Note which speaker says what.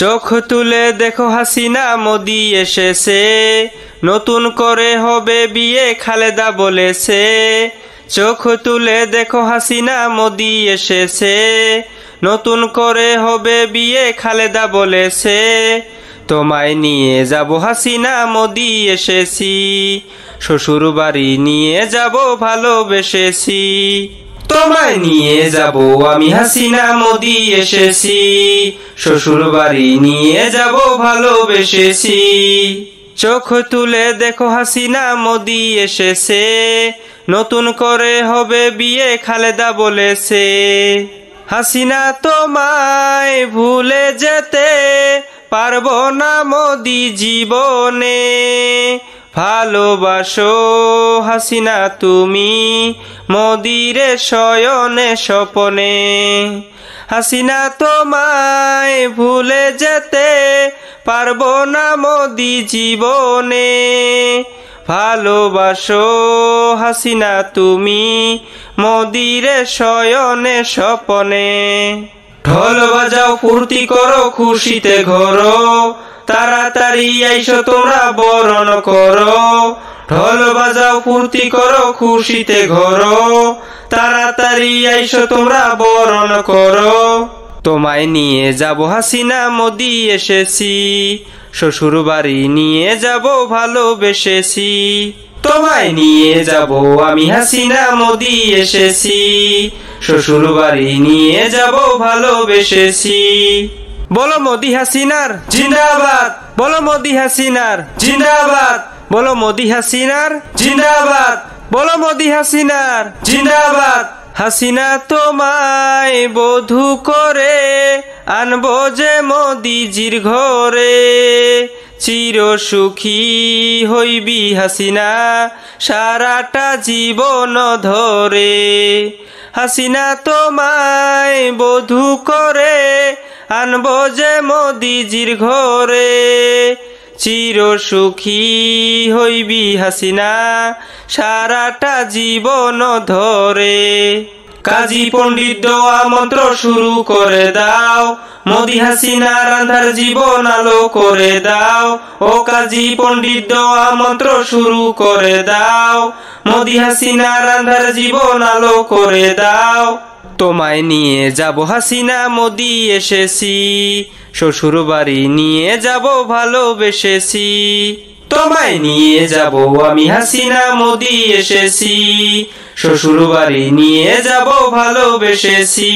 Speaker 1: চোখ তুলে দেখো হাসিনা মোদি এসেছে নতুন করে হবে বিয়ে খালেদা বলেছে চোখ তুলে দেখো হাসিনা মোদি এসেছে নতুন করে হবে বিয়ে খালেদা বলেছে তোমায় নিয়ে যাব হাসিনা মোদি এসেছি শ্বশুর বাড়ি নিয়ে যাব ভালোবেসেছি তোমায় নিয়ে যাব আমি হাসিনা মোদি এসেছি শ্বশুর বাড়ি নিয়ে যাব ভালোবেসেছি চোখ তুলে দেখো হাসিনা মোদি এসেছে নতুন করে হবে বিয়ে খালেদা বলেছে হাসিনা তোমায় ভুলে যেতে পারবো না মোদি জীবনে ভালোবাসো হাসিনা তুমি মদিরে শয়নে স্বপনে হাসিনা তোমায় ভুলে যেতে পারবো না মদি জীবনে ভালোবাসো হাসিনা তুমি মদিরে শয়নে স্বপনে ঢোল বাজাও ফুর্তি করো খুশিতে ঘোরো তাড়াতাড়ি আইসো তোমরা বরণ করো ঢোল বাজাও ফুর্তি করো খুশিতে ঘোরো তাড়াতাড়ি আইসো তোমরা বরণ করো তোমায় নিয়ে যাবো হাসিনা মোদি এসেছি শ্বশুর বাড়ি নিয়ে যাব ভালোবেসেছি তোমায় নিয়ে যাব আমি হাসিনা মোদি এসেছি শ্বশুর বাড়ি নিয়ে যাব ভালোবেসেছি বলো মোদি হাসিনার জিন্দাবাদ বলো মোদি হাসিনার জিন্দাবাদ বলো মোদি হাসিনার জিন্দাবাদ বলো মোদি হাসিনার জিন্দাবাদ হাসিনা তোমায় বধু করে আনবো যে মোদিজির ঘরে চির সুখী হইবি হাসিনা সারাটা জীবন ধরে হাসিনা তোমায় বধু করে আনবো যে মোদিজির ঘরে চির সুখী হইবি হাসিনা সারাটা জীবন ধরে কাজী পণ্ডিত দোয়া মন্ত্র শুরু করে দাও মোদি হাসিনা রান্ধার জীবন আলো করে দাও ও কাজী পণ্ডিত দোয়া মন্ত্র শুরু করে দাও মোদি হাসিনা রান্ধার জীবন আলো করে দাও তোমায় নিয়ে যাব হাসিনা মোদি এসেছি শ্বশুর বাড়ি নিয়ে যাব ভালোবেসেছি তোমায় নিয়ে যাব আমি হাসিনা মোদি এসেছি শ্বশুর বাড়ি নিয়ে যাব ভালোবেসেছি